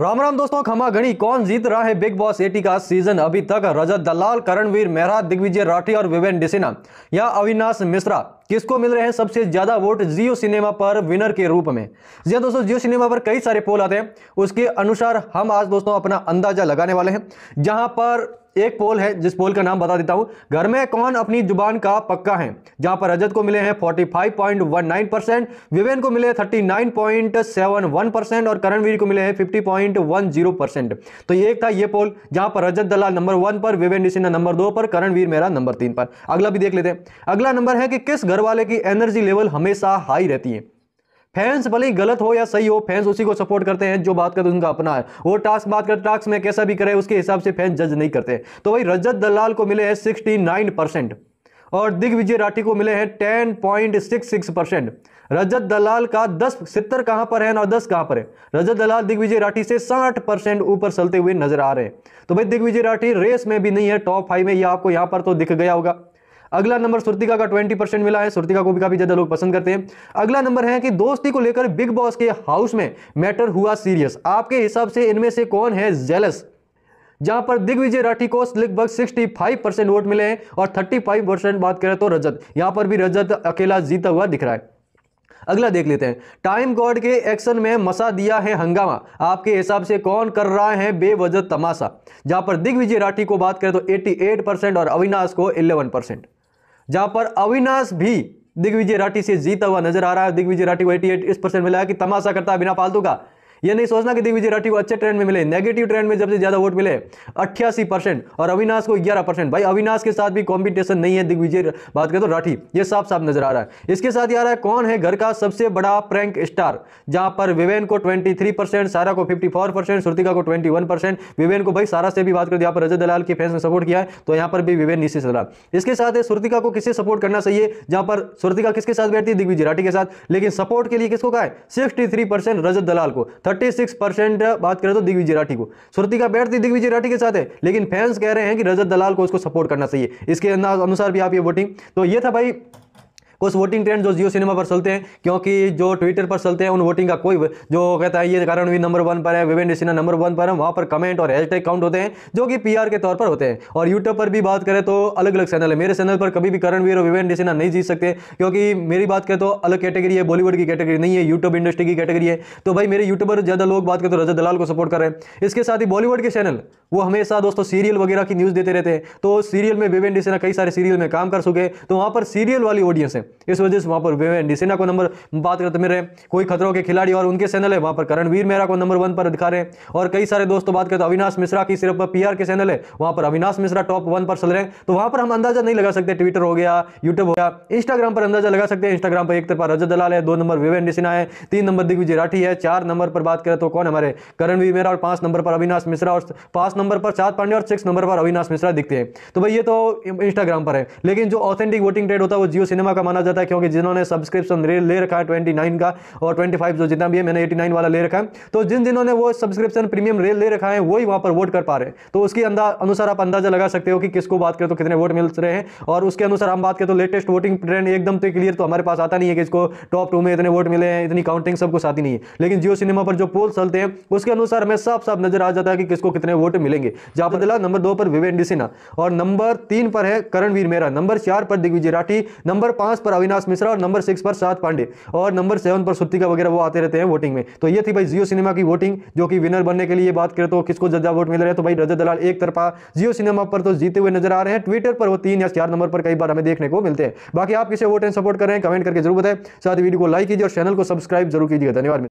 राम राम दोस्तों खमा घड़ी कौन जीत रहा है बिग बॉस 80 का सीजन अभी तक रजत दलाल करणवीर मेहरा दिग्विजय राठी और विवेन डिसेना या अविनाश मिश्रा किसको मिल रहे हैं सबसे ज्यादा वोट जियो सिनेमा पर विनर के रूप में जी हाँ दोस्तों जियो सिनेमा पर कई सारे पोल आते हैं उसके अनुसार हम आज दोस्तों अपना अंदाजा लगाने वाले हैं जहां पर एक पोल है जिस पोल का नाम बता देता हूं घर में कौन अपनी जुबान का पक्का है जहां पर रजत को मिले हैं 45.19 परसेंट विवेन को मिले 39.71 परसेंट और करणवीर को मिले हैं 50.10 परसेंट तो ये एक था ये पोल जहां पर रजत दलाल नंबर वन पर विवेन डिसिना नंबर दो पर करणवीर मेरा नंबर तीन पर अगला भी देख लेते हैं अगला नंबर है कि किस घर वाले की एनर्जी लेवल हमेशा हाई रहती है फैंस भले ही गलत हो या सही हो फैंस उसी को सपोर्ट करते हैं जो बात करते उनका अपना है वो टास्क बात करते टास्क में कैसा भी करे उसके हिसाब से फैंस जज नहीं करते तो भाई रजत दलाल को मिले हैं सिक्सटी नाइन परसेंट और दिग्विजय राठी को मिले हैं ten point six six percent Rajat Dalal का दस सितर कहां पर है और दस कहां पर है रजत दलाल दिग्विजय राठी से साठ परसेंट ऊपर चलते हुए नजर आ रहे हैं तो भाई दिग्विजय राठी रेस में भी नहीं है टॉप फाइव में ये आपको यहां पर तो दिख गया होगा अगला नंबर सुर्तिका का 20 परसेंट मिला है सुर्तिका को भी काफी ज्यादा लोग पसंद करते हैं अगला नंबर है कि दोस्ती को लेकर बिग बॉस के हाउस में मैटर हुआ सीरियस आपके हिसाब से इनमें से कौन है जेलस जहां पर दिग्विजय राठी को लगभग 65 परसेंट वोट मिले हैं और 35 परसेंट बात करें तो रजत यहां पर भी रजत अकेला जीता हुआ दिख रहा है अगला देख लेते हैं टाइम गॉड के एक्शन में मसा दिया है हंगामा आपके हिसाब से कौन कर रहा है बेवजह तमाशा जहां पर दिग्विजय राठी को बात करें तो 88 परसेंट और अविनाश को 11 परसेंट जहां पर अविनाश भी दिग्विजय राठी से जीता हुआ नजर आ रहा है दिग्विजय राठी को एटी इस परसेंट मिला है कि तमाशा करता है बिना फालतू का ये नहीं सोचना कि दिग्विजय राठी को अच्छे ट्रेंड में मिले नेगेटिव ट्रेंड में जब से ज्यादा वोट मिले अट्ठासी और अविनाश को ग्यारह परसेंट भाई अविनाश के साथ भी कॉम्पिटिशन नहीं है दिग्विजय बात करें तो राठी ये साफ साफ नजर आ रहा है इसके साथ ही आ रहा है कौन है घर का सबसे बड़ा प्रैंक स्टार जहां पर विवेन को ट्वेंटी थ्री परसेंट सारा को फिफ्टी फोर परसेंट श्रुतिका को ट्वेंटी वन परसेंट विवेन को भाई सारा से भी बात कर तो यहाँ पर रजत दलाल के फैंस ने सपोर्ट किया है तो यहाँ पर भी विवेन नीचे चला इसके साथ श्रुतिका को किसे सपोर्ट करना चाहिए जहां पर श्रुतिका किसके साथ बैठती है दिग्विजय राठी के साथ लेकिन सपोर्ट के लिए किसको कहा है सिक्सटी रजत दलाल को थर्टी सिक्स परसेंट बात करें तो दिग्विजय राठी को सुरती का बैठ तो दिग्विजय राठी के साथ है लेकिन फैंस कह रहे हैं कि रजत दलाल को उसको सपोर्ट करना चाहिए इसके अनुसार भी आप ये वोटिंग तो ये था भाई कुछ वोटिंग ट्रेंड जो जियो सिनेमा पर चलते हैं क्योंकि जो ट्विटर पर चलते हैं उन वोटिंग का कोई जो कहता है ये कारण भी नंबर वन पर है विवेन सिन्हा नंबर वन पर है वहाँ पर कमेंट और हैशटैग काउंट होते हैं जो कि पीआर के तौर पर होते हैं और यूट्यूब पर भी बात करें तो अलग अलग चैनल है मेरे चैनल पर कभी भी करणवीर और विवेन सिन्हा नहीं जीत सकते क्योंकि मेरी बात करें तो अलग कैटेगरी है बॉलीवुड की कैटेगरी नहीं है यूट्यूब इंडस्ट्री की कैटेगरी है तो भाई मेरे यूट्यूबर ज़्यादा लोग बात करें तो रजत दलाल को सपोर्ट कर रहे हैं इसके साथ ही बॉलीवुड के चैनल वो हमेशा दोस्तों सीरियल वगैरह की न्यूज़ देते रहते हैं तो सीरियल में विवेन डिसना कई सारे सीरियल में काम कर चुके तो वहाँ पर सीरियल वाली ऑडियंस है इस वजह से वहां पर विवेन डिसेना को नंबर बात करते मेरे कोई खतरों के खिलाड़ी और उनके चैनल है वहां पर करणवीर मेहरा को नंबर वन पर दिखा रहे हैं और कई सारे दोस्तों तो बात करते अविनाश मिश्रा की सिर्फ पी के चैनल है वहां पर अविनाश मिश्रा टॉप वन पर चल रहे हैं तो वहां पर हम अंदाजा नहीं लगा सकते ट्विटर हो गया यूट्यूब हो गया इंस्टाग्राम पर अंदाजा लगा सकते हैं इंस्टाग्राम पर एक तरफ रजत दलाल है दो नंबर विवेन डिसेना है तीन नंबर दिग्विजय राठी है चार नंबर पर बात करें तो कौन हमारे करणवीर मेहरा और पांच नंबर पर अविनाश मिश्रा और पांच नंबर पर चार पांडे और सिक्स नंबर पर अविनाश मिश्रा दिखते हैं तो भाई ये तो इंस्टाग्राम पर है लेकिन जो ऑथेंटिक वोटिंग ट्रेड होता है वो जियो सिनेमा का माना जाता है क्योंकि जिन्होंने सब्सक्रिप्शन ले रखा है ट्वेंटी का और ट्वेंटी जो जितना भी है मैंने एटी वाला ले रखा है तो जिन जिन्होंने वो सब्सक्रिप्शन प्रीमियम रेल ले रखा है वही वहाँ पर वोट कर पा रहे हैं तो उसके अनुसार आप अंदाजा लगा सकते हो कि किसको बात करें तो कितने वोट मिल रहे हैं और उसके अनुसार हम बात करें तो लेटेस्ट वोटिंग ट्रेंड एकदम तो क्लियर तो हमारे पास आता नहीं है कि इसको टॉप टू में इतने वोट मिले हैं इतनी काउंटिंग सबको आती नहीं है लेकिन जियो सिनेमा पर जो पोल चलते हैं उसके अनुसार हमें साफ साफ नजर आ जाता है कि किसको कितने वोट मिलेंगे जापतिला नंबर दो पर विवेन सिन्हा और नंबर तीन पर है करणवीर मेरा नंबर चार पर दिग्विजय राठी नंबर पांच पर अविनाश मिश्रा और नंबर सिक्स पर सात पांडे और नंबर सेवन पर सुतिका वगैरह वो आते रहते हैं वोटिंग में तो ये थी भाई जियो सिनेमा की वोटिंग जो कि विनर बनने के लिए बात करें तो किसको ज्यादा वोट मिल रहे हैं तो भाई रजत दलाल एक तरफा जियो सिनेमा पर तो जीते हुए नजर आ रहे हैं ट्विटर पर वो तीन या चार नंबर पर कई बार हमें देखने को मिलते हैं बाकी आप किसे वोट एंड सपोर्ट कर रहे हैं कमेंट करके जरूर बताएं साथ वीडियो को लाइक कीजिए और चैनल को सब्सक्राइब जरूर कीजिएगा धन्यवाद